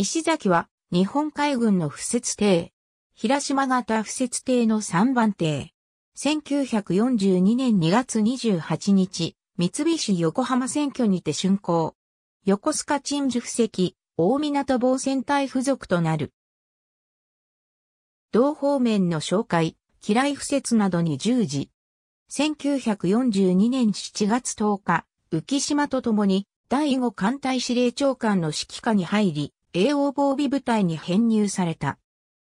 石崎は日本海軍の不設艇。平島型不設艇の3番艇。1942年2月28日、三菱横浜選挙にて竣工。横須賀鎮守布石、大港防戦隊付属となる。同方面の紹介、機雷敷設などに従事。1942年7月10日、浮島と共に第5艦隊司令長官の指揮下に入り、英王防備部隊に編入された。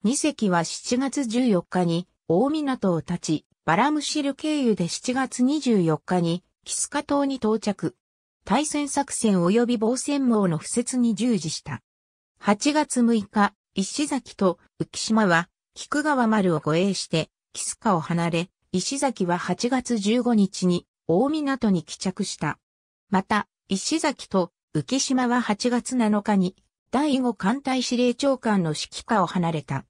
2隻は7月14日に大港を立ち、バラムシル経由で7月24日にキスカ島に到着。対戦作戦及び防戦網の布設に従事した。8月6日、石崎と浮島は菊川丸を護衛してキスカを離れ、石崎は8月15日に大港に帰着した。また、石崎と浮島は8月7日に第5艦隊司令長官の指揮下を離れた。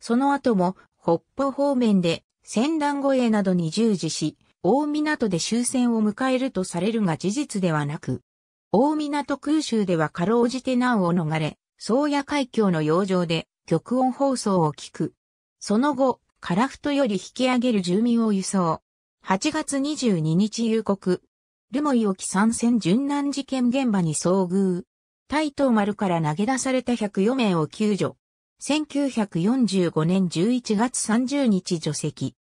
その後も北方方面で戦乱護衛などに従事し、大港で終戦を迎えるとされるが事実ではなく、大港空襲ではかろうじて難を逃れ、宗谷海峡の洋上で極音放送を聞く。その後、カラフトより引き上げる住民を輸送。8月22日夕刻、留萌沖参戦殉難事件現場に遭遇。大東丸から投げ出された104名を救助。1945年11月30日除籍。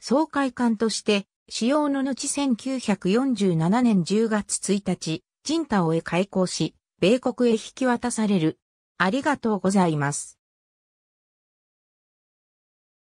総会館として、使用の後1947年10月1日、ジンタオへ開港し、米国へ引き渡される。ありがとうございます。